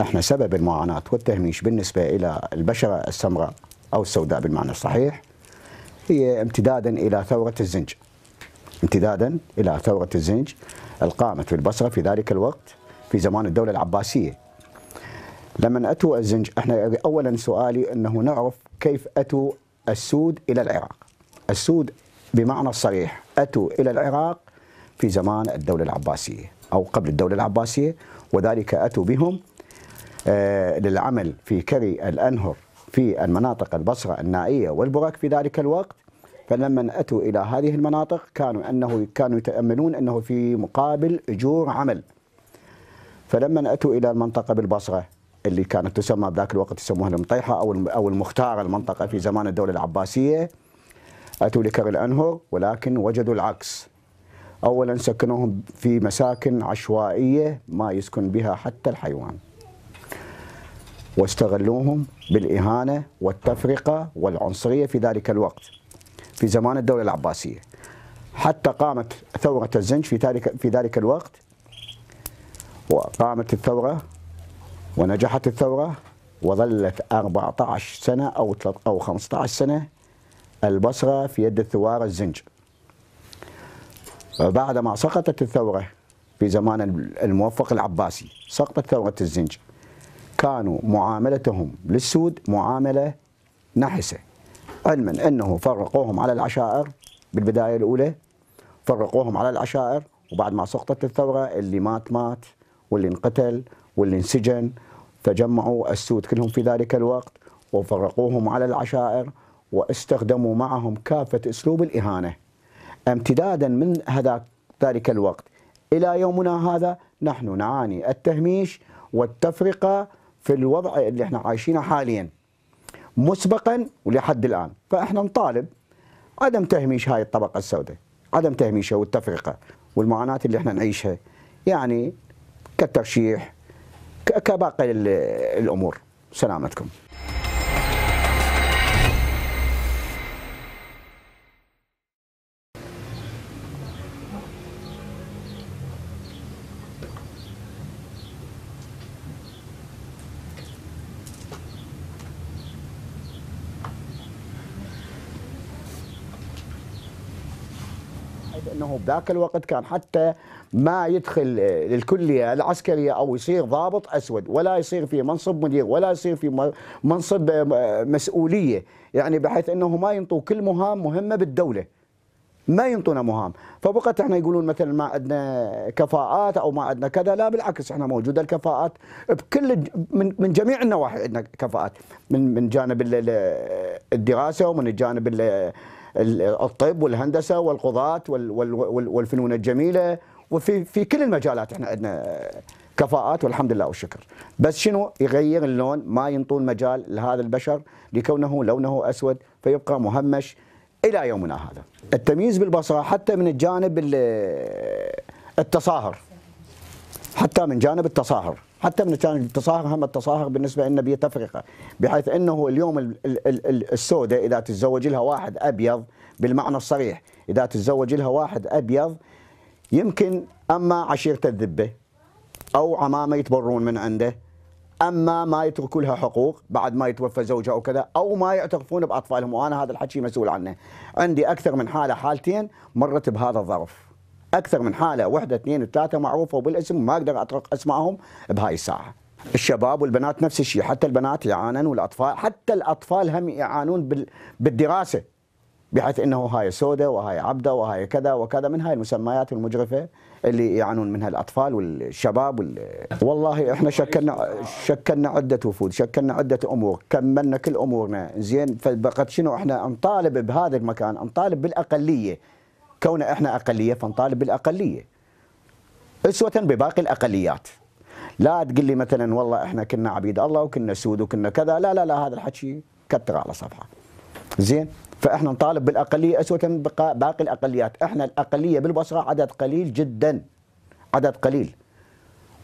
احنا سبب المعاناه والتهميش بالنسبه الى البشره السمراء او السوداء بالمعنى الصحيح هي امتدادا الى ثوره الزنج. امتدادا الى ثوره الزنج القامت في البصره في ذلك الوقت في زمان الدوله العباسيه. لما اتوا الزنج احنا اولا سؤالي انه نعرف كيف اتوا السود الى العراق. السود بمعنى الصريح اتوا الى العراق في زمان الدوله العباسيه او قبل الدوله العباسيه وذلك أتوا بهم آه، للعمل في كري الأنهر في المناطق البصرة النائية والبرك في ذلك الوقت فلما أتوا إلى هذه المناطق كانوا أنه كانوا يتأملون أنه في مقابل أجور عمل فلما أتوا إلى المنطقة بالبصرة اللي كانت تسمى بذاك الوقت يسموها المطيحة أو أو المختارة المنطقة في زمان الدولة العباسية أتوا لكر الأنهر ولكن وجدوا العكس أولا سكنوهم في مساكن عشوائية ما يسكن بها حتى الحيوان واستغلوهم بالإهانة والتفرقة والعنصرية في ذلك الوقت في زمان الدولة العباسية حتى قامت ثورة الزنج في ذلك في ذلك الوقت وقامت الثورة ونجحت الثورة وظلت 14 سنة أو أو 15 سنة البصرة في يد الثوار الزنج ما سقطت الثورة في زمان الموفق العباسي سقطت ثورة الزنج كانوا معاملتهم للسود معاملة نحسة علما أنه فرقوهم على العشائر بالبداية الأولى فرقوهم على العشائر وبعد ما سقطت الثورة اللي مات مات واللي انقتل واللي انسجن فجمعوا السود كلهم في ذلك الوقت وفرقوهم على العشائر واستخدموا معهم كافة أسلوب الإهانة امتدادا من هذاك ذلك الوقت إلى يومنا هذا نحن نعاني التهميش والتفرقة في الوضع اللي احنا عايشينه حاليا مسبقا ولحد الآن فاحنا نطالب عدم تهميش هاي الطبقة السوداء عدم تهميشها والتفرقة والمعاناة اللي احنا نعيشها يعني كالترشيح كباقي الأمور سلامتكم هو بذاك الوقت كان حتى ما يدخل للكليه العسكريه او يصير ضابط اسود ولا يصير في منصب مدير ولا يصير في منصب آه، مسؤوليه يعني بحيث انه ما ينطوا كل مهام مهمه بالدوله ما ينطونا مهام فبقت احنا يقولون مثلا ما عندنا كفاءات او ما عندنا كذا لا بالعكس احنا موجوده الكفاءات بكل من, من جميع النواحي عندنا كفاءات من من جانب الدراسه ومن الجانب الطب والهندسه والقضاه والفنون الجميله وفي في كل المجالات احنا عندنا كفاءات والحمد لله والشكر بس شنو يغير اللون ما ينطون مجال لهذا البشر لكونه لونه اسود فيبقى مهمش الى يومنا هذا التمييز بالبصره حتى من الجانب التصاهر حتى من جانب التصاهر حتى من جانب التصاهر هم التصاهر بالنسبة لنا بتفرقة بحيث أنه اليوم السوداء إذا تتزوج لها واحد أبيض بالمعنى الصريح إذا تتزوج لها واحد أبيض يمكن أما عشيرة الذبة أو عمامة يتبرون من عنده اما ما يتركوا لها حقوق بعد ما يتوفى زوجها او كذا او ما يعترفون باطفالهم وانا هذا الحكي مسؤول عنه عندي اكثر من حاله حالتين مرت بهذا الظرف اكثر من حاله واحده اثنين ثلاثه معروفه وبالاسم ما اقدر اطرق اسمائهم بهاي الساعه. الشباب والبنات نفس الشيء حتى البنات يعانون والاطفال حتى الاطفال هم يعانون بالدراسه بحيث انه هاي سودة وهاي عبده وهاي كذا وكذا من هاي المسميات المجرفه اللي يعانون منها الاطفال والشباب وال... والله احنا شكلنا شكلنا عده وفود، شكلنا عده امور، كملنا كل امورنا، زين فبقت شنو احنا نطالب بهذا المكان، نطالب بالاقليه كون احنا اقليه فنطالب بالاقليه اسوه بباقي الاقليات لا تقول لي مثلا والله احنا كنا عبيد الله وكنا سود وكنا كذا لا لا لا هذا الحكي كتر على صفحه زين فاحنا نطالب بالاقليه اسوه باقي الاقليات احنا الاقليه بالبصره عدد قليل جدا عدد قليل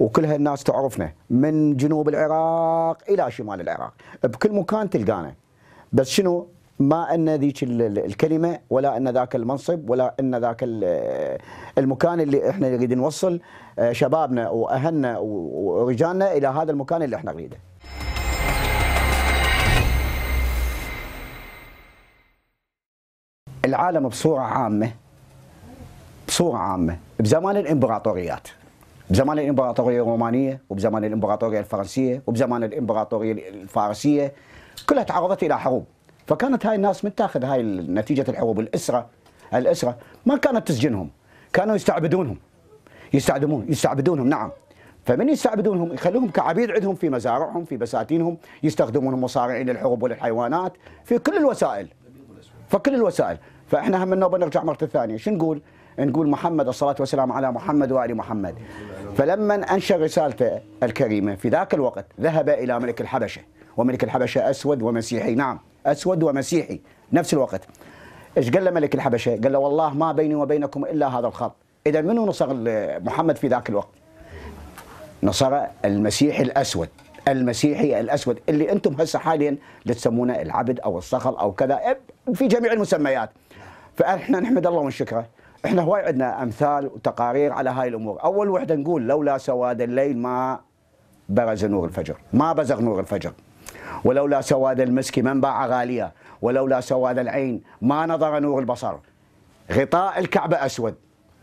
وكل هالناس تعرفنا من جنوب العراق الى شمال العراق بكل مكان تلقانا بس شنو ما ان ذيك الكلمه ولا ان ذاك المنصب ولا ان ذاك المكان اللي احنا نريد نوصل آه، شبابنا واهلنا ورجالنا الى هذا المكان اللي احنا نريده. العالم بصوره عامه بصوره عامه بزمان الامبراطوريات بزمان الامبراطوريه الرومانيه وبزمان الامبراطوريه الفرنسيه وبزمان الامبراطوريه الفارسيه كلها تعرضت الى حروب فكانت هاي الناس من تاخذ هاي نتيجه الحروب الاسره الاسره ما كانت تسجنهم كانوا يستعبدونهم يستعدمون يستعبدونهم نعم فمن يستعبدونهم يخلوهم كعبيد عندهم في مزارعهم في بساتينهم يستخدمونهم مصارعين للحروب وللحيوانات في كل الوسائل فكل الوسائل فاحنا هم النوبه نرجع مره ثانيه شو نقول؟ نقول محمد الصلاه والسلام على محمد وال محمد فلما انشر رسالته الكريمه في ذاك الوقت ذهب الى ملك الحبشه وملك الحبشه اسود ومسيحي نعم اسود ومسيحي نفس الوقت ايش قال له ملك الحبشه؟ قال له والله ما بيني وبينكم الا هذا الخط اذا منو نصر محمد في ذاك الوقت؟ نصر المسيحي الاسود المسيحي الاسود اللي انتم هسه حاليا تسمونه العبد او الصخر او كذا في جميع المسميات فاحنا نحمد الله ونشكره احنا هواي عندنا امثال وتقارير على هاي الامور اول وحده نقول لولا سواد الليل ما برز نور الفجر ما بزغ نور الفجر ولولا سواد المسك من باع غالية ولولا سواد العين ما نظر نور البصر غطاء الكعبة أسود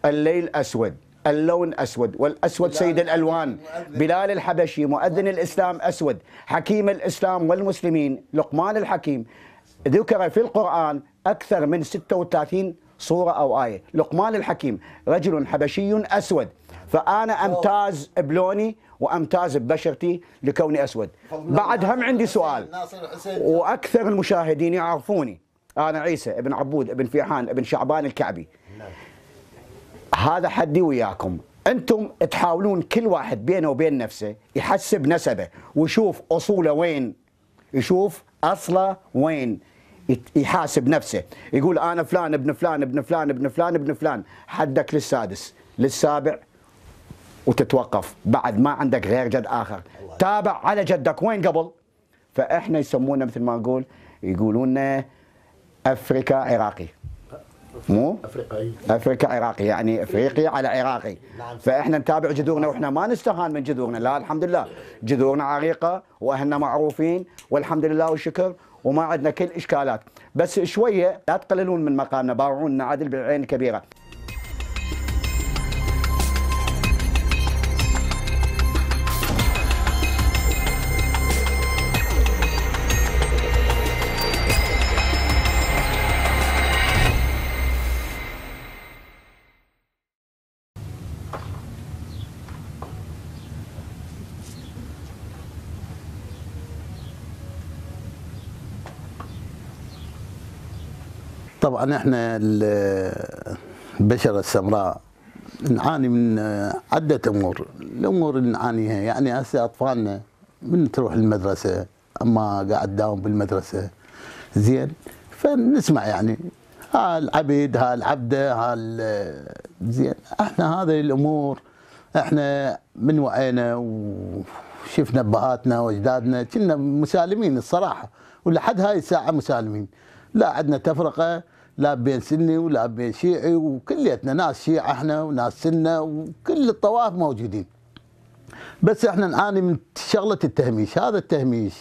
الليل أسود اللون أسود والأسود سيد الألوان بلال الحبشي مؤذن الإسلام أسود حكيم الإسلام والمسلمين لقمان الحكيم ذكر في القرآن أكثر من 36 صورة أو آية لقمان الحكيم رجل حبشي أسود فأنا أمتاز بلوني وامتاز ببشرتي لكوني اسود بعد هم عندي سؤال واكثر المشاهدين يعرفوني انا عيسى ابن عبود ابن فيحان ابن شعبان الكعبي هذا حدي وياكم انتم تحاولون كل واحد بينه وبين نفسه يحسب نسبه ويشوف اصوله وين يشوف اصله وين يحاسب نفسه يقول انا فلان ابن فلان ابن فلان ابن فلان ابن فلان حدك للسادس للسابع وتتوقف بعد ما عندك غير جد اخر تابع على جدك وين قبل فاحنا يسمونا مثل ما نقول يقولون افريكا عراقي مو افريقيا افريقيا عراقي يعني افريقي على عراقي نعم. فاحنا نتابع جذورنا واحنا ما نستهان من جذورنا لا الحمد لله جذورنا عريقه واهلنا معروفين والحمد لله والشكر وما عندنا كل اشكالات بس شويه لا تقللون من مقامنا باوعونا عدل بالعين الكبيره طبعا احنا البشره السمراء نعاني من عدة أمور الأمور اللي نعانيها يعني هسه أطفالنا من تروح المدرسة أما قاعد داوم بالمدرسة زين فنسمع يعني ها العبد ها العبدة ها زين احنا هذه الأمور احنا من وعينا وشفنا بهاتنا واجدادنا كنا مسالمين الصراحه ولحد هاي الساعه مسالمين لا عندنا تفرقه لا بين سني ولا بين شيعي وكليتنا ناس شيعة احنا وناس سنة وكل الطوائف موجودين بس احنا نعاني من شغلة التهميش هذا التهميش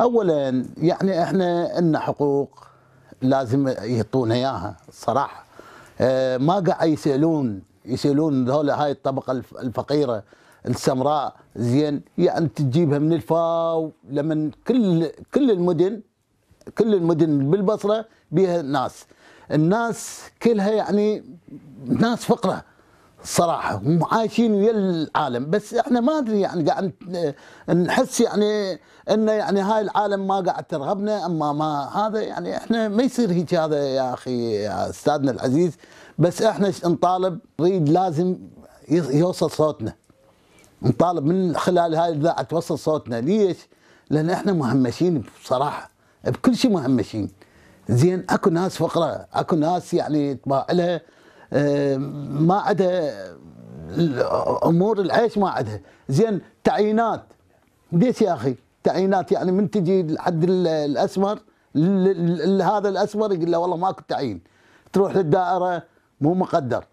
اولا يعني احنا عندنا حقوق لازم يعطونا اياها الصراحة اه ما قاعد يسألون يسألون هؤلاء هاي الطبقة الفقيرة السمراء زين يعني تجيبها من الفاو لمن كل كل المدن كل المدن بالبصرة بها ناس الناس كلها يعني ناس فقرة صراحة هم عايشين ويا العالم بس احنا ما ادري يعني قاعد نحس يعني انه يعني هاي العالم ما قاعد ترغبنا اما ما هذا يعني احنا ما يصير هيك هذا يا اخي يا استاذنا العزيز بس احنا نطالب نريد لازم يوصل صوتنا نطالب من خلال هاي الاذاعه توصل صوتنا ليش؟ لان احنا مهمشين بصراحه بكل شيء مهمشين زين اكو ناس فقراء اكو ناس يعني تباع لها آه، ما عندها امور العيش ما عندها زين تعيينات ليش يا اخي تعيينات يعني من تجي لحد الاسمر لهذا الاسمر يقول له والله ماكو تعيين تروح للدائره مو مقدر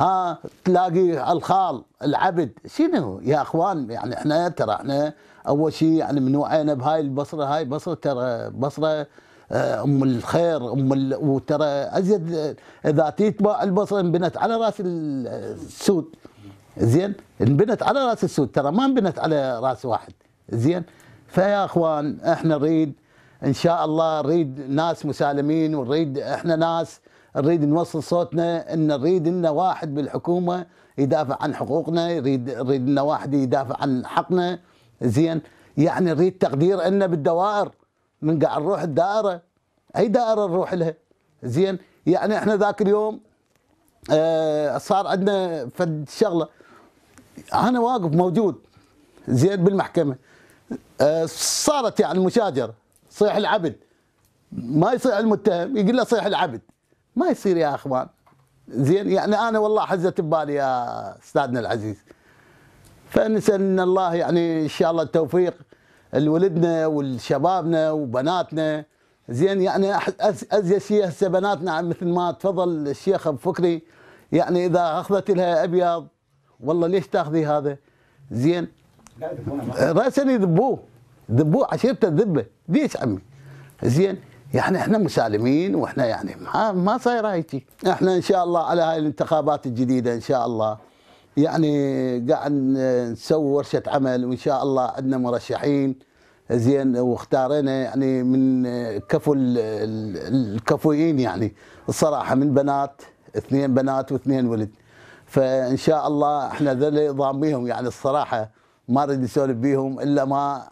ها تلاقي الخال العبد شنو يا اخوان يعني احنا ترى احنا اول شيء يعني من وعينا بهاي البصره هاي بصره ترى بصره آه، ام الخير ام ال... وترى ازيد اذا تتباع البصره انبنت على راس السود زين انبنت على راس السود ترى ما انبنت على راس واحد زين فيا اخوان احنا نريد ان شاء الله نريد ناس مسالمين ونريد احنا ناس نريد نوصل صوتنا ان نريد ان واحد بالحكومه يدافع عن حقوقنا يريد نريد ان واحد يدافع عن حقنا زين يعني نريد تقدير ان بالدوائر من قاعد نروح الدائره اي دائره نروح لها زين يعني احنا ذاك اليوم آه صار عندنا فد شغله انا واقف موجود زين بالمحكمه آه صارت يعني مشاجره صيح العبد ما يصيح المتهم يقول له صيح العبد ما يصير يا اخوان زين يعني انا والله حزت ببالي يا استاذنا العزيز فنسال ان الله يعني ان شاء الله التوفيق لولدنا ولشبابنا وبناتنا زين يعني ازيد شيء هسه بناتنا مثل ما تفضل الشيخ ابو فكري يعني اذا اخذت لها ابيض والله ليش تاخذي هذا؟ زين راسا يذبوه ذبوه عشيرته ذبه ليش عمي؟ زين يعني احنا مسالمين واحنا يعني ما, ما صاير هيك احنا ان شاء الله على هاي الانتخابات الجديده ان شاء الله يعني قاعد نسوي ورشه عمل وان شاء الله عندنا مرشحين زين واختارينا يعني من كفو الكفويين يعني الصراحه من بنات اثنين بنات واثنين ولد فان شاء الله احنا ذل ضاميهم يعني الصراحه ما نريد نسولف بيهم الا ما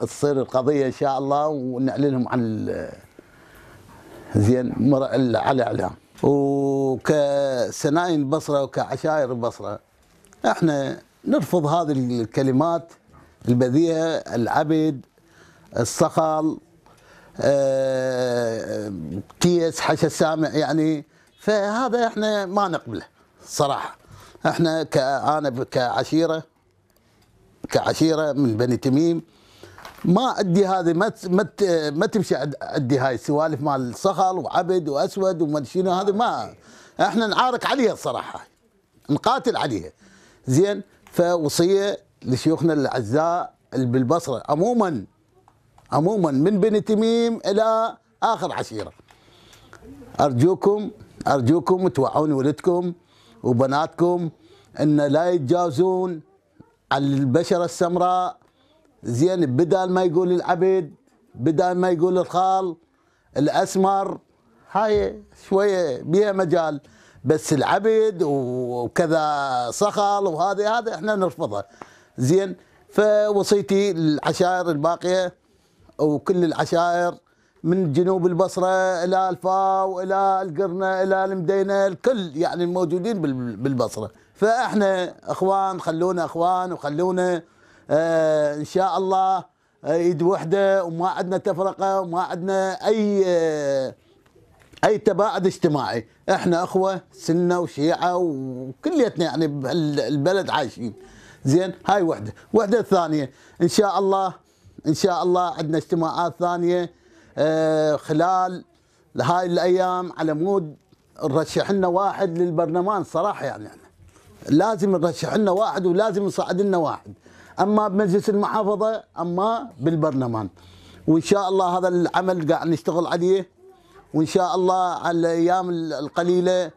تصير القضيه ان شاء الله ونعلنهم عن زين على اعلام وكسناين البصره وكعشائر البصره احنا نرفض هذه الكلمات البذيئه العبد الصخل آه، كيس حش السامع يعني فهذا احنا ما نقبله صراحه احنا كأنا كعشيره كعشيره من بني تميم ما ادي هذه ما ما ما تمشي ادي هاي السوالف مال صخل وعبد واسود وما شنو هذه ما احنا نعارك عليها الصراحه نقاتل عليها زين فوصيه لشيوخنا الاعزاء بالبصره عموما عموما من بني تميم الى اخر عشيره ارجوكم ارجوكم توعون ولدكم وبناتكم ان لا يتجاوزون على البشره السمراء زين بدل ما يقول العبد بدل ما يقول الخال الاسمر هاي شويه بيها مجال بس العبد وكذا صخل وهذا هذا احنا نرفضه زين فوصيتي للعشائر الباقيه وكل العشائر من جنوب البصره الى الفاو الى القرنه الى المدينه الكل يعني الموجودين بالبصره فاحنا اخوان خلونا اخوان وخلونا آه، ان شاء الله ايد آه، وحده وما عندنا تفرقه وما عندنا اي آه، اي تباعد اجتماعي احنا اخوه سنه وشيعه وكليتنا يعني بهالبلد عايشين زين هاي وحده وحده الثانيه ان شاء الله ان شاء الله عندنا اجتماعات ثانيه خلال هاي الايام على مود نرشح لنا واحد للبرلمان صراحه يعني, يعني لازم نرشح لنا واحد ولازم نصعد لنا واحد اما بمجلس المحافظه اما بالبرلمان وان شاء الله هذا العمل قاعد نشتغل عليه وان شاء الله على الايام القليله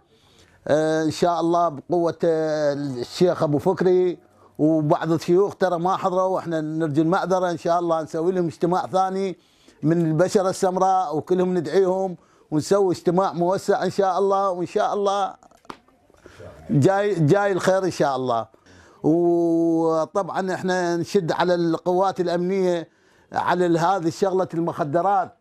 آه، ان شاء الله بقوه آه، الشيخ ابو فكري وبعض الشيوخ ترى ما حضروا واحنا نرجو المعذره ان شاء الله نسوي لهم اجتماع ثاني من البشره السمراء وكلهم ندعيهم ونسوي اجتماع موسع ان شاء الله وان شاء الله جاي جاي الخير ان شاء الله وطبعا احنا نشد على القوات الامنيه على هذه شغله المخدرات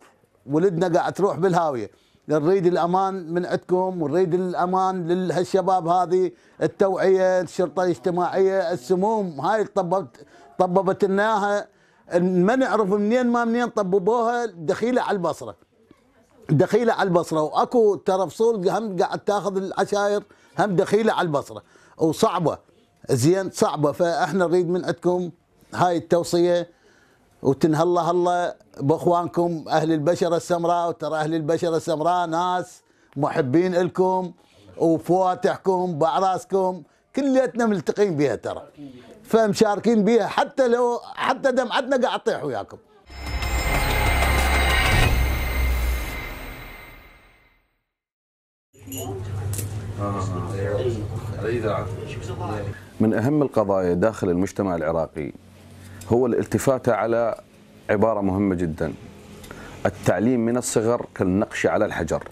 ولدنا قاعد تروح بالهاويه نريد الامان من عندكم ونريد الامان لهالشباب هذه التوعيه الشرطه الاجتماعيه السموم هاي طببت طببت لناها ما نعرف منين ما منين طببوها دخيله على البصره دخيله على البصره واكو ترى فصول هم قاعد تاخذ العشاير هم دخيله على البصره وصعبه زين صعبه فاحنا نريد من عندكم هاي التوصيه وتنهلا هلا باخوانكم اهل البشره السمراء وترى اهل البشره السمراء ناس محبين لكم وفواتحكم باعراسكم كلياتنا ملتقين بها ترى فمشاركين بها حتى لو حتى دمعتنا قاعد تطيح وياكم آه. إيه. إيه. من أهم القضايا داخل المجتمع العراقي هو الالتفات على عبارة مهمة جدا التعليم من الصغر كالنقش على الحجر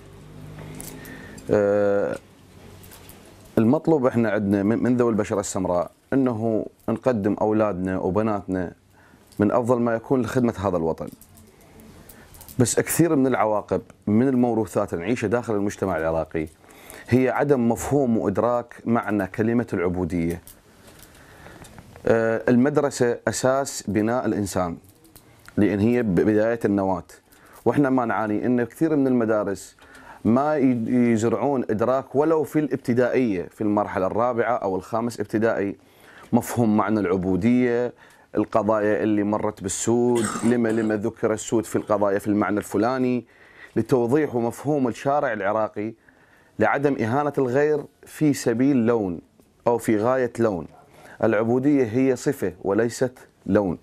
أه، المطلوب احنا عندنا من ذوي البشرة السمراء انه نقدم اولادنا وبناتنا من افضل ما يكون لخدمة هذا الوطن بس كثير من العواقب من الموروثات نعيشها داخل المجتمع العراقي هي عدم مفهوم وإدراك معنى كلمة العبودية آه، المدرسة أساس بناء الإنسان لأن هي بداية النواة وإحنا ما نعاني أن كثير من المدارس ما يزرعون إدراك ولو في الابتدائية في المرحلة الرابعة أو الخامس ابتدائي مفهوم معنى العبودية القضايا اللي مرت بالسود لما لما ذكر السود في القضايا في المعنى الفلاني لتوضيح مفهوم الشارع العراقي لعدم إهانة الغير في سبيل لون أو في غاية لون العبودية هي صفة وليست لون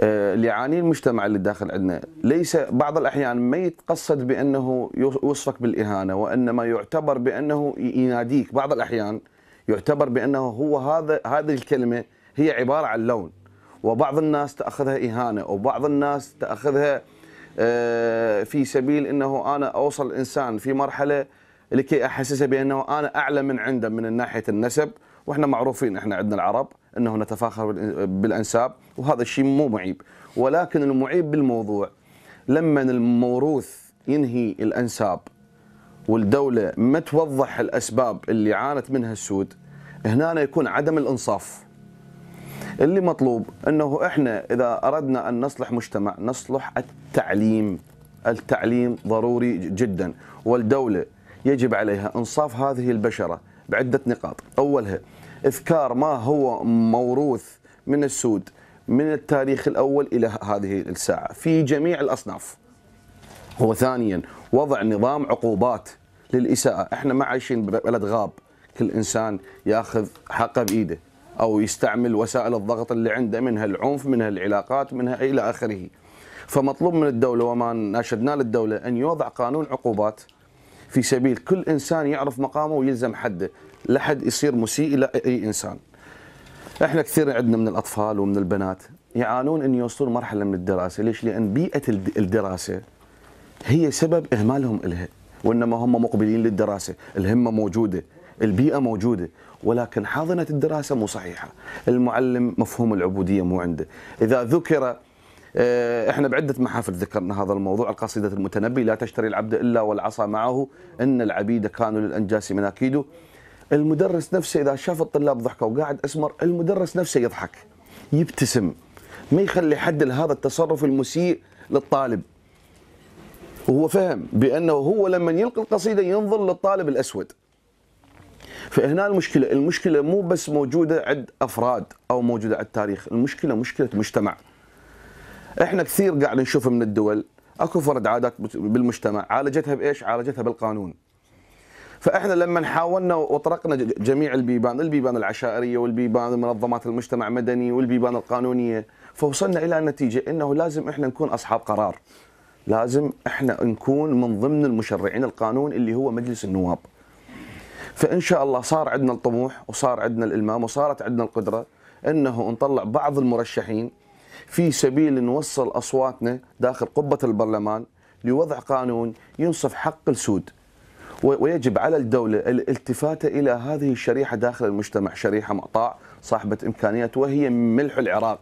اللي آه، يعانيه المجتمع اللي داخل عندنا ليس بعض الأحيان ما يتقصد بأنه يوصفك بالإهانة وإنما يعتبر بأنه يناديك بعض الأحيان يعتبر بأنه هو هذا هذه الكلمة هي عبارة عن لون وبعض الناس تأخذها إهانة وبعض الناس تأخذها آه، في سبيل انه انا اوصل الانسان في مرحله لكي احسسه بانه انا اعلى من عنده من ناحيه النسب واحنا معروفين احنا عندنا العرب انه نتفاخر بالانساب وهذا الشيء مو معيب ولكن المعيب بالموضوع لما الموروث ينهي الانساب والدوله ما توضح الاسباب اللي عانت منها السود هنا يكون عدم الانصاف اللي مطلوب انه احنا اذا اردنا ان نصلح مجتمع نصلح التعليم التعليم ضروري جدا والدوله يجب عليها انصاف هذه البشره بعده نقاط اولها اذكار ما هو موروث من السود من التاريخ الاول الى هذه الساعه في جميع الاصناف وثانيا وضع نظام عقوبات للاساءه احنا ما عايشين ببلد غاب كل انسان ياخذ حقه بايده أو يستعمل وسائل الضغط اللي عنده منها العنف منها العلاقات منها إلى آخره فمطلوب من الدولة وما ناشدنا للدولة أن يوضع قانون عقوبات في سبيل كل إنسان يعرف مقامه ويلزم حده لا حد يصير مسيء إلى أي إنسان احنا كثير عندنا من الاطفال ومن البنات يعانون ان يوصلون مرحله من الدراسه، ليش؟ لان بيئه الدراسه هي سبب اهمالهم الها، وانما هم مقبلين للدراسه، الهمه موجوده، البيئه موجوده، ولكن حاضنة الدراسة مو صحيحة المعلم مفهوم العبودية مو عنده إذا ذكر آه، احنا بعده محافل ذكرنا هذا الموضوع القصيده المتنبي لا تشتري العبد الا والعصا معه ان العبيد كانوا للانجاس مناكيده المدرس نفسه اذا شاف الطلاب ضحكة وقاعد اسمر المدرس نفسه يضحك يبتسم ما يخلي حد لهذا التصرف المسيء للطالب وهو فهم بانه هو لما يلقي القصيده ينظر للطالب الاسود فهنا المشكله، المشكله مو بس موجوده عند افراد او موجوده عند التاريخ، المشكله مشكله مجتمع. احنا كثير قاعد نشوف من الدول اكو فرد عادات بالمجتمع، عالجتها بايش؟ عالجتها بالقانون. فاحنا لما حاولنا وطرقنا جميع البيبان، البيبان العشائريه والبيبان منظمات المجتمع المدني والبيبان القانونيه، فوصلنا الى نتيجه انه لازم احنا نكون اصحاب قرار. لازم احنا نكون من ضمن المشرعين القانون اللي هو مجلس النواب. فان شاء الله صار عندنا الطموح وصار عندنا الالمام وصارت عندنا القدره انه نطلع بعض المرشحين في سبيل نوصل اصواتنا داخل قبه البرلمان لوضع قانون ينصف حق السود ويجب على الدولة الالتفات إلى هذه الشريحة داخل المجتمع شريحة مقطاع صاحبة إمكانيات وهي ملح العراق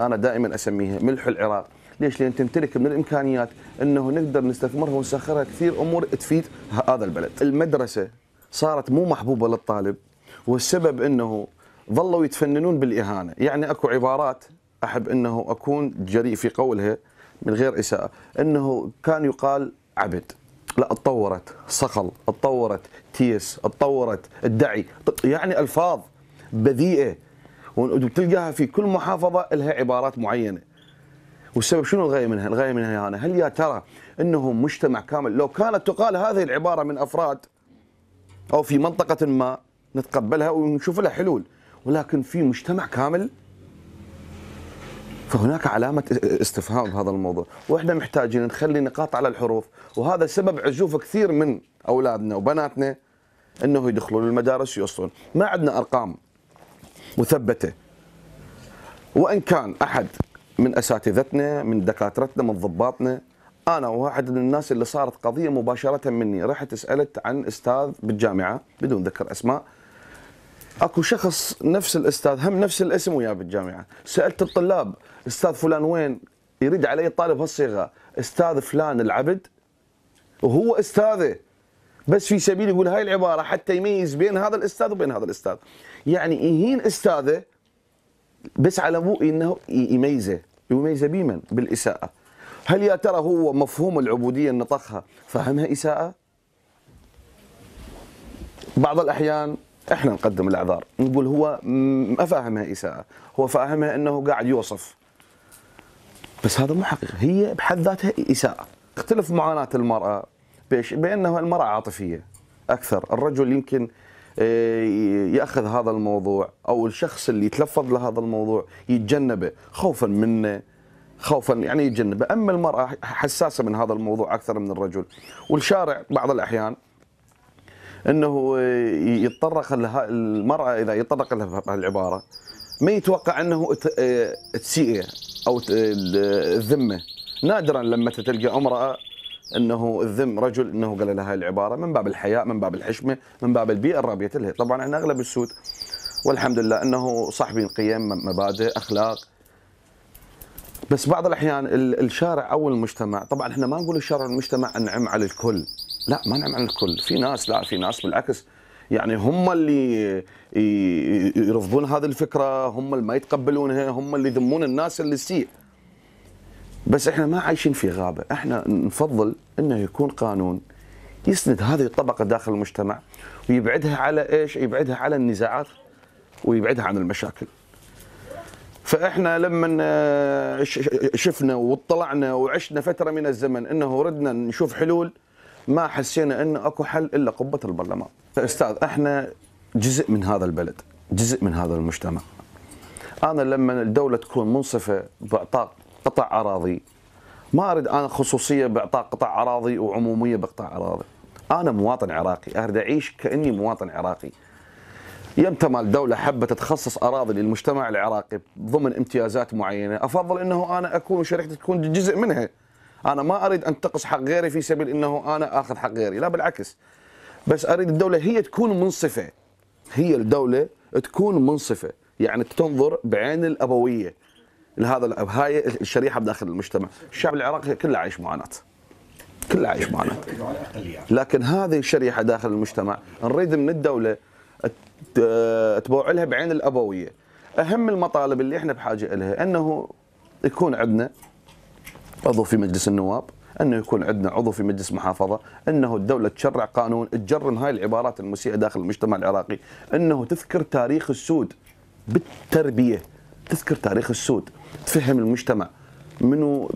أنا دائما أسميها ملح العراق ليش؟ لأن تمتلك من الإمكانيات أنه نقدر نستثمرها ونسخرها كثير أمور تفيد هذا البلد المدرسة صارت مو محبوبه للطالب والسبب انه ظلوا يتفننون بالاهانه، يعني اكو عبارات احب انه اكون جريء في قولها من غير اساءه، انه كان يقال عبد لا اتطورت صقل اتطورت تيس اتطورت ادعي يعني الفاظ بذيئه وتلقاها في كل محافظه لها عبارات معينه والسبب شنو الغايه منها؟ الغايه منها يعني هل يا ترى انه مجتمع كامل لو كانت تقال هذه العباره من افراد او في منطقه ما نتقبلها ونشوف لها حلول ولكن في مجتمع كامل فهناك علامة استفهام بهذا الموضوع وإحنا محتاجين نخلي نقاط على الحروف وهذا سبب عزوف كثير من أولادنا وبناتنا أنه يدخلون المدارس يوصلون ما عندنا أرقام مثبتة وإن كان أحد من أساتذتنا من دكاترتنا من ضباطنا انا واحد من الناس اللي صارت قضيه مباشره مني رحت سالت عن استاذ بالجامعه بدون ذكر اسماء اكو شخص نفس الاستاذ هم نفس الاسم وياه بالجامعه سالت الطلاب استاذ فلان وين يريد علي الطالب هالصيغه استاذ فلان العبد وهو استاذه بس في سبيل يقول هاي العباره حتى يميز بين هذا الاستاذ وبين هذا الاستاذ يعني يهين استاذه بس على مو انه يميزه يميزه بمن بالاساءه هل يا ترى هو مفهوم العبودية نطقها فهمها إساءة؟ بعض الأحيان احنا نقدم الاعذار نقول هو ما فاهمها اساءه هو فاهمها انه قاعد يوصف بس هذا مو حقيقه هي بحد ذاتها اساءه تختلف معاناه المراه بيش بأنها المراه عاطفيه اكثر الرجل يمكن آه، ياخذ هذا الموضوع او الشخص اللي يتلفظ لهذا الموضوع يتجنبه خوفا منه خوفا يعني يتجنبه اما المراه حساسه من هذا الموضوع اكثر من الرجل والشارع بعض الاحيان انه يتطرق لها المراه اذا يتطرق لها بهذه العباره ما يتوقع انه تسيئه او الذمه نادرا لما تلقى امراه انه الذم رجل انه قال لها هاي العباره من باب الحياء من باب الحشمه من باب البيئه الرابيه لها طبعا احنا اغلب السود والحمد لله انه صاحبين قيم مبادئ اخلاق بس بعض الاحيان الشارع او المجتمع طبعا احنا ما نقول الشارع والمجتمع انعم على الكل لا ما نعم على الكل في ناس لا في ناس بالعكس يعني هم اللي يرفضون هذه الفكره هم اللي ما يتقبلونها هم اللي يذمون الناس اللي تسيء بس احنا ما عايشين في غابه احنا نفضل انه يكون قانون يسند هذه الطبقه داخل المجتمع ويبعدها على ايش يبعدها على النزاعات ويبعدها عن المشاكل فاحنا لما آه، شفنا واطلعنا وعشنا فتره من الزمن انه ردنا نشوف حلول ما حسينا انه اكو حل الا قبه البرلمان. استاذ احنا جزء من هذا البلد، جزء من هذا المجتمع. انا لما الدوله تكون منصفه باعطاء قطع اراضي ما اريد انا خصوصيه باعطاء قطع اراضي وعموميه بقطع اراضي. انا مواطن عراقي، اريد اعيش كاني مواطن عراقي. يمتى ما الدولة حبة تخصص أراضي للمجتمع العراقي ضمن امتيازات معينة أفضل أنه أنا أكون وشركتي تكون جزء منها أنا ما أريد أن تقص حق غيري في سبيل أنه أنا أخذ حق غيري لا بالعكس بس أريد الدولة هي تكون منصفة هي الدولة تكون منصفة يعني تنظر بعين الأبوية لهذا هاي الشريحة بداخل المجتمع الشعب العراقي كله عايش معاناة كله عايش معاناة لكن هذه الشريحة داخل المجتمع نريد من الدولة تبوع لها بعين الابويه اهم المطالب اللي احنا بحاجه لها انه يكون عندنا عضو في مجلس النواب انه يكون عندنا عضو في مجلس محافظه، انه الدوله تشرع قانون تجرم هاي العبارات المسيئه داخل المجتمع العراقي، انه تذكر تاريخ السود بالتربيه، تذكر تاريخ السود، تفهم المجتمع منو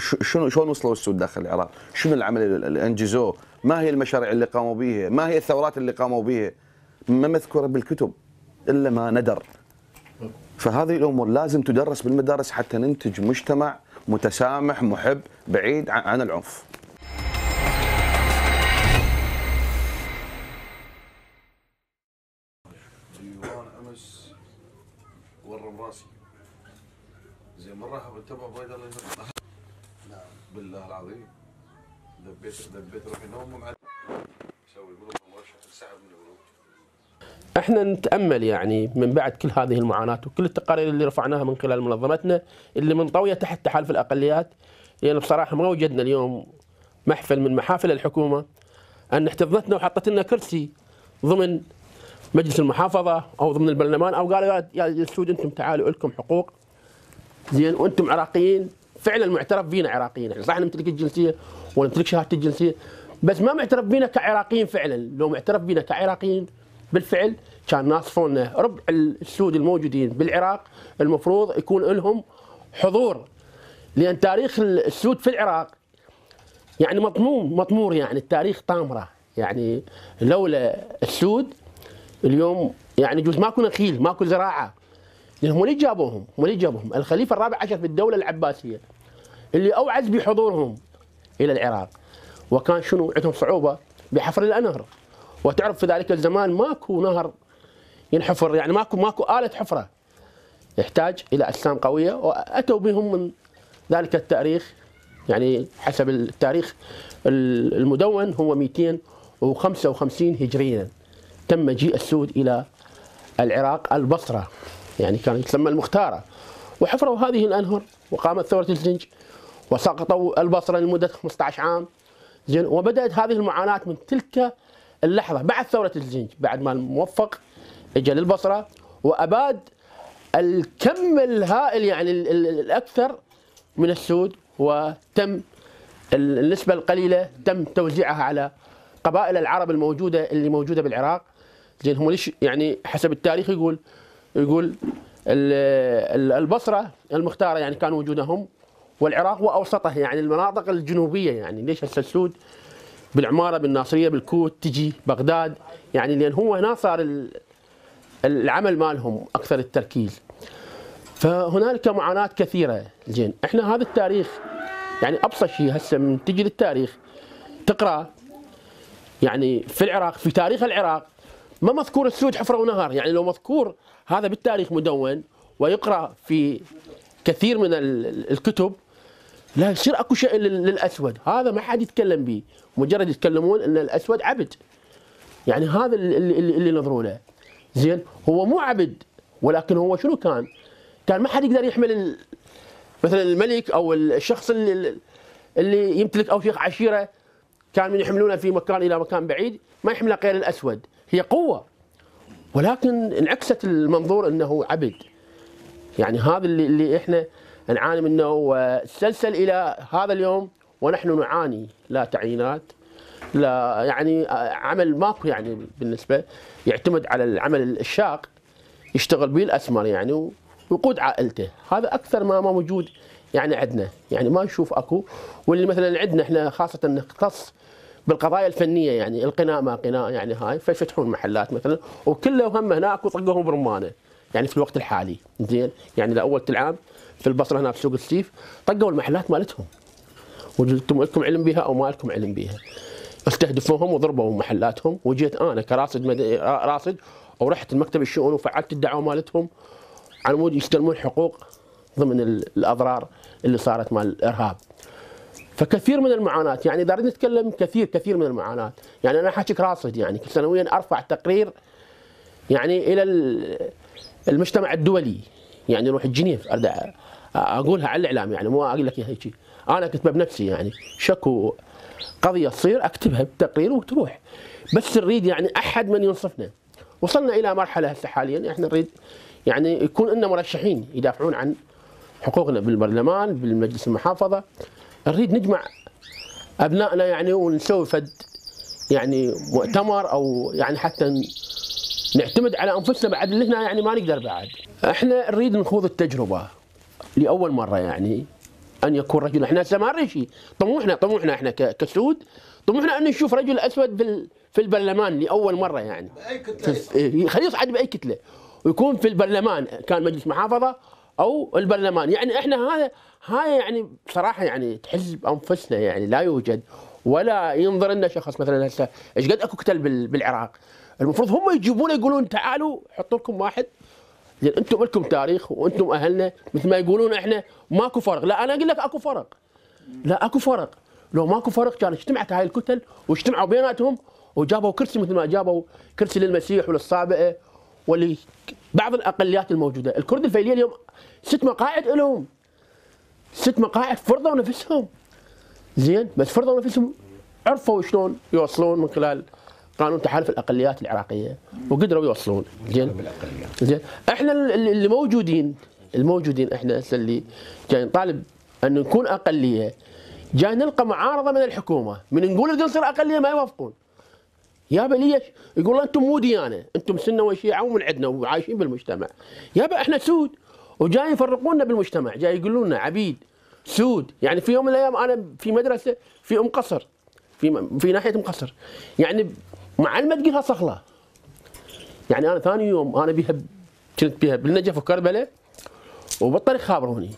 شنو شلون وصلوا السود داخل العراق؟ شنو العمل اللي انجزوه؟ ما هي المشاريع اللي قاموا بها؟ ما هي الثورات اللي قاموا بها؟ ما مذكوره بالكتب الا ما ندر فهذه الامور لازم تدرس بالمدارس حتى ننتج مجتمع متسامح محب بعيد عن العنف ورم نعم. بالله العظيم لبيت لبيت روحي نوم ومع سوي احنا نتامل يعني من بعد كل هذه المعاناه وكل التقارير اللي رفعناها من خلال منظمتنا اللي منطويه تحت تحالف الاقليات لان يعني بصراحه ما وجدنا اليوم محفل من محافل الحكومه ان احتضنتنا وحطت لنا كرسي ضمن مجلس المحافظه او ضمن البرلمان او قالوا يا السود انتم تعالوا لكم حقوق زين وانتم عراقيين فعلا معترف بينا عراقيين يعني صح نمتلك الجنسيه ونمتلك شهاده الجنسيه بس ما معترف بينا كعراقيين فعلا لو معترف بينا كعراقيين بالفعل كان ناصفونا ربع السود الموجودين بالعراق المفروض يكون لهم حضور لان تاريخ السود في العراق يعني مطموم مطمور يعني التاريخ طامره يعني لولا السود اليوم يعني جزء ماكو نخيل ماكو زراعه لانهم هم اللي جابوهم هم اللي جابوهم الخليفه الرابع عشر في الدوله العباسيه اللي اوعز بحضورهم الى العراق وكان شنو عندهم صعوبه بحفر الانهر وتعرف في ذلك الزمان ماكو نهر ينحفر يعني ماكو ماكو آلة حفرة يحتاج إلى أجسام قوية وأتوا بهم من ذلك التاريخ يعني حسب التاريخ المدون هو 255 هجريا تم مجيء السود إلى العراق البصرة يعني كان يسمى المختارة وحفروا هذه الأنهر وقامت ثورة الزنج وسقطوا البصرة لمدة 15 عام زين وبدأت هذه المعاناة من تلك اللحظه بعد ثوره الزنج بعد ما الموفق اجى للبصره واباد الكم الهائل يعني الاكثر من السود وتم النسبه القليله تم توزيعها على قبائل العرب الموجوده اللي موجوده بالعراق زين هم ليش يعني حسب التاريخ يقول يقول البصره المختاره يعني كان وجودهم والعراق واوسطه يعني المناطق الجنوبيه يعني ليش هسه السود بالعماره بالناصريه بالكوت تجي بغداد يعني لان هو هنا صار العمل مالهم اكثر التركيز فهنالك معاناه كثيره زين احنا هذا التاريخ يعني ابسط شيء هسه من تجي للتاريخ تقرا يعني في العراق في تاريخ العراق ما مذكور السود حفره ونهر يعني لو مذكور هذا بالتاريخ مدون ويقرا في كثير من الكتب لا يصير اكو شيء للاسود هذا ما حد يتكلم به مجرد يتكلمون ان الاسود عبد يعني هذا اللي, اللي, اللي نظروا له زين هو مو عبد ولكن هو شنو كان؟ كان ما حد يقدر يحمل مثلا الملك او الشخص اللي, اللي يمتلك او شيخ عشيره كان من يحملونه في مكان الى مكان بعيد ما يحمله غير الاسود هي قوه ولكن انعكست المنظور انه عبد يعني هذا اللي, اللي احنا نعاني منه وتسلسل الى هذا اليوم ونحن نعاني لا تعيينات لا يعني آه، عمل ماكو يعني بالنسبه يعتمد على العمل الشاق يشتغل به الاسمر يعني ويقود عائلته هذا اكثر ما ما موجود يعني عندنا يعني ما نشوف اكو واللي مثلا عندنا احنا خاصه نختص بالقضايا الفنيه يعني القناء ما قناء يعني هاي فيفتحون محلات مثلا وكله هم هناك وطقهم برمانه يعني في الوقت الحالي زين يعني لاول العام في البصره هنا في سوق السيف طقوا المحلات مالتهم وانتم لكم علم بها او ما لكم علم بها استهدفوهم وضربوا محلاتهم وجيت انا كراصد مد... راصد ورحت المكتب الشؤون وفعلت الدعوه مالتهم على مود يستلمون حقوق ضمن الاضرار اللي صارت مال الارهاب فكثير من المعاناه يعني اذا نتكلم كثير كثير من المعاناه يعني انا حاكيك راصد يعني سنويا ارفع تقرير يعني الى المجتمع الدولي يعني روح الجنيف اقولها على الاعلام يعني مو اقول لك هيك انا كتبها بنفسي يعني شكو قضيه تصير اكتبها بتقرير وتروح بس نريد يعني احد من ينصفنا وصلنا الى مرحله هسه حاليا احنا نريد يعني يكون لنا مرشحين يدافعون عن حقوقنا بالبرلمان بالمجلس المحافظه نريد نجمع ابنائنا يعني ونسوي فد يعني مؤتمر او يعني حتى نعتمد على انفسنا بعد اللي هنا يعني ما نقدر بعد احنا نريد نخوض التجربه لاول مره يعني ان يكون رجل احنا هسه ما شيء طموحنا طموحنا احنا كسود طموحنا ان نشوف رجل اسود بال في البرلمان لاول مره يعني باي كتله إيه، خليه يصعد باي كتله ويكون في البرلمان كان مجلس محافظه او البرلمان يعني احنا هذا هاي يعني بصراحه يعني تحس بانفسنا يعني لا يوجد ولا ينظر لنا شخص مثلا هسه ايش قد اكو كتل بالعراق المفروض هم يجيبون يقولون تعالوا حطوا لكم واحد لان انتم لكم تاريخ وانتم اهلنا مثل ما يقولون احنا ماكو فرق لا انا اقول لك اكو فرق لا اكو فرق لو ماكو فرق كان اجتمعت هاي الكتل واجتمعوا بيناتهم وجابوا كرسي مثل ما جابوا كرسي للمسيح وللصابئه ولي بعض الاقليات الموجوده، الكرد الفيليه اليوم ست مقاعد لهم ست مقاعد فرضوا نفسهم زين بس فرضوا نفسهم عرفوا شلون يوصلون من خلال قانون تحالف الاقليات العراقيه وقدروا يوصلون زين زين احنا اللي موجودين الموجودين احنا اللي جاي نطالب ان نكون اقليه جاي نلقى معارضه من الحكومه من نقول نصير اقليه ما يوافقون يا ليش؟ يقول انتم مو ديانه، انتم سنه وشيعه ومن عندنا وعايشين بالمجتمع. يابا احنا سود وجاي يفرقونا بالمجتمع، جاي يقولون لنا عبيد سود، يعني في يوم من الايام انا في مدرسه في ام قصر في في ناحيه ام قصر، يعني مع ما تقلها صخله يعني انا ثاني يوم انا بيها كنت بيها بالنجف وكربلاء وبالطريق خابروني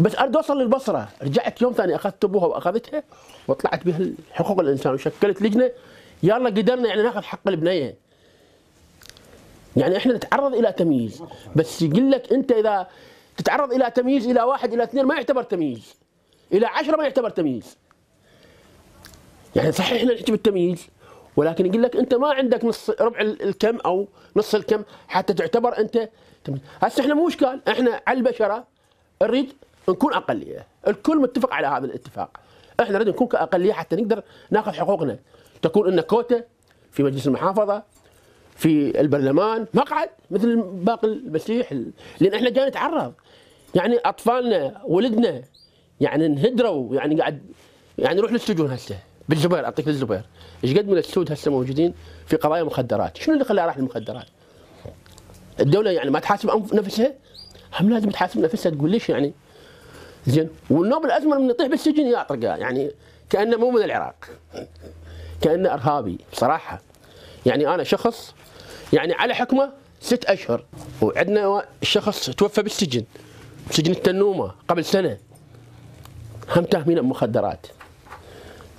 بس ارد اوصل للبصره رجعت يوم ثاني اخذت ابوها واخذتها وطلعت بها حقوق الانسان وشكلت لجنه يلا قدرنا يعني ناخذ حق البنيه يعني احنا نتعرض الى تمييز بس يقول لك انت اذا تتعرض الى تمييز الى واحد الى اثنين ما يعتبر تمييز الى عشره ما يعتبر تمييز يعني صحيح احنا نحكي بالتمييز ولكن يقول لك انت ما عندك نص ربع الكم او نص الكم حتى تعتبر انت هسه احنا مو اشكال احنا على البشره نريد نكون اقليه الكل متفق على هذا الاتفاق احنا نريد نكون كاقليه حتى نقدر ناخذ حقوقنا تكون لنا كوتا في مجلس المحافظه في البرلمان مقعد مثل باقي المسيح لان احنا جاي نتعرض يعني اطفالنا ولدنا يعني انهدروا يعني قاعد يعني نروح للسجون هسه بالزبير اعطيك بالزبير ايش قد من السود هسه موجودين في قضايا مخدرات شنو اللي خلاه راح المخدرات الدوله يعني ما تحاسب نفسها هم لازم تحاسب نفسها تقول ليش يعني زين والنوب الازمر من يطيح بالسجن يعطرقه يعني كانه مو من العراق كانه ارهابي بصراحه يعني انا شخص يعني على حكمه ست اشهر وعندنا شخص توفى بالسجن سجن التنومه قبل سنه هم تاهمين بمخدرات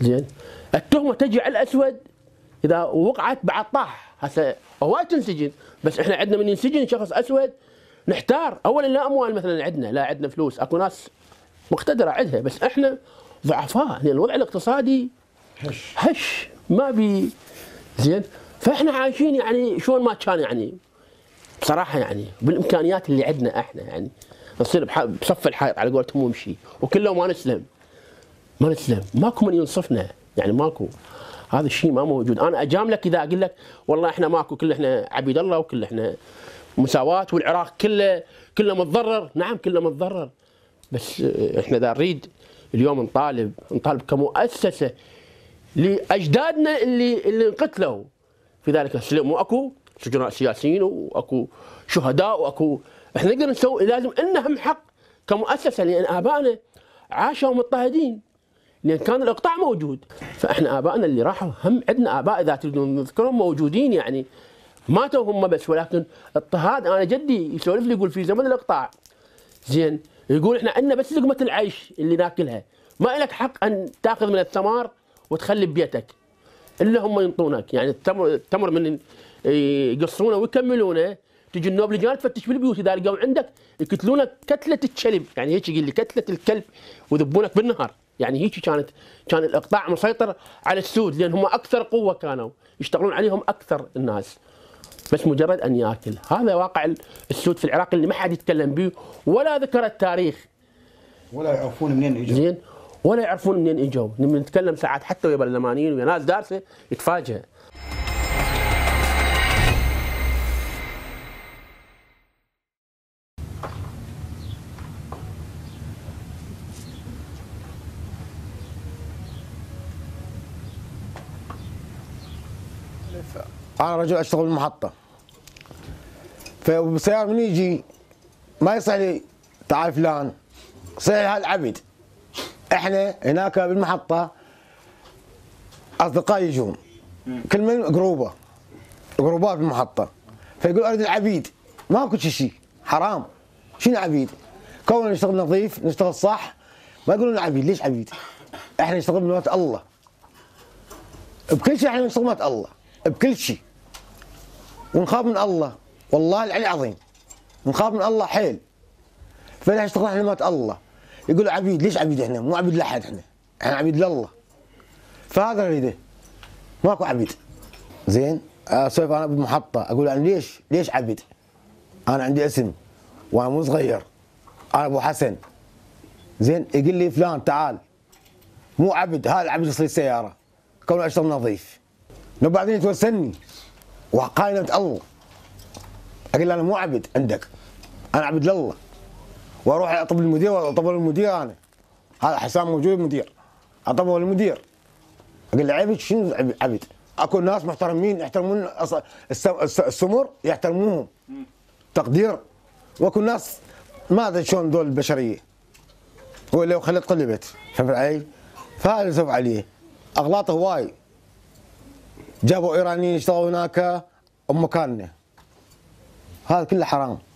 زين التهمه تجي على الاسود اذا وقعت بعد طاح هسه هو تنسجن بس احنا عندنا من ينسجن شخص اسود نحتار اولا لا اموال مثلا عندنا لا عندنا فلوس اكو ناس مقتدره عندها بس احنا ضعفاء يعني الوضع الاقتصادي هش هش ما بي زين فاحنا عايشين يعني شلون ما كان يعني بصراحه يعني بالامكانيات اللي عندنا احنا يعني نصير بصف الحائط على قولتهم ونمشي وكله ما نسلم ما نسلم ماكو من ينصفنا يعني ماكو هذا الشيء ما موجود انا اجاملك اذا اقول لك والله احنا ماكو كل احنا عبيد الله وكل احنا مساواه والعراق كله كله متضرر نعم كله متضرر بس احنا اذا نريد اليوم نطالب نطالب كمؤسسه لاجدادنا اللي اللي انقتلوا في ذلك السلم واكو سجناء سياسيين واكو شهداء واكو احنا نقدر نسوي لازم لنا هم حق كمؤسسه لان ابائنا عاشوا مضطهدين لان كان الاقطاع موجود فاحنا ابائنا اللي راحوا هم عندنا اباء اذا تريدون نذكرهم موجودين يعني ماتوا هم بس ولكن اضطهاد انا جدي يسولف لي يقول في زمن الاقطاع زين يقول احنا عندنا بس لقمه العيش اللي ناكلها ما لك حق ان تاخذ من الثمار وتخلي ببيتك الا هم ينطونك يعني التمر التمر من يقصونه ويكملونه تجي النوب لجان تفتش بالبيوت اذا لقوا عندك يقتلونك كتله الكلب يعني هيك يقول لي كتله الكلب وذبونك بالنهار يعني هيك كانت كان الاقطاع مسيطر على السود لان هم اكثر قوه كانوا يشتغلون عليهم اكثر الناس بس مجرد ان ياكل هذا واقع السود في العراق اللي ما حد يتكلم به ولا ذكر التاريخ ولا يعرفون منين اجوا زين ولا يعرفون منين اجوا نتكلم ساعات حتى ويا برلمانيين ويا ناس دارسه يتفاجئ انا رجل اشتغل بالمحطه فبسيارة من يجي ما يصح لي تعال فلان صحيح هالعبد احنا هناك بالمحطه اصدقاء يجون كل من جروبه جروبات بالمحطه فيقول اريد العبيد ماكو شيء حرام شنو عبيد؟ كوننا نشتغل نظيف نشتغل صح ما يقولون عبيد ليش عبيد؟ احنا نشتغل بنوات الله بكل شيء احنا نشتغل بنوات الله بكل شيء ونخاف من الله والله العلي العظيم نخاف من الله حيل فليش على مات الله يقول عبيد ليش عبيد احنا مو عبيد لاحد احنا احنا عبيد لله فهذا نريده ماكو عبيد زين اسولف آه، انا بالمحطه اقول انا ليش ليش عبيد انا عندي اسم وانا مو صغير انا ابو حسن زين يقول لي فلان تعال مو عبد هذا العبد يصير سياره كونه اشتغل نظيف لو بعدين يتوسلني وقائلة الله اقول له انا مو عبد عندك انا عبد لله واروح اطلب المدير وأطلب المدير انا هذا حسام موجود مدير أطلب المدير اقول له عبد شنو عبد؟ اكو ناس محترمين يحترمون السمر يحترمونهم تقدير واكو ناس ما ادري شلون دول البشريه هو لو خليت قلبت فهمت علي؟ فهذا اللي عليه اغلاط هواي جابوا ايرانيين يشتغلوا هناك مكاننا هذا كله حرام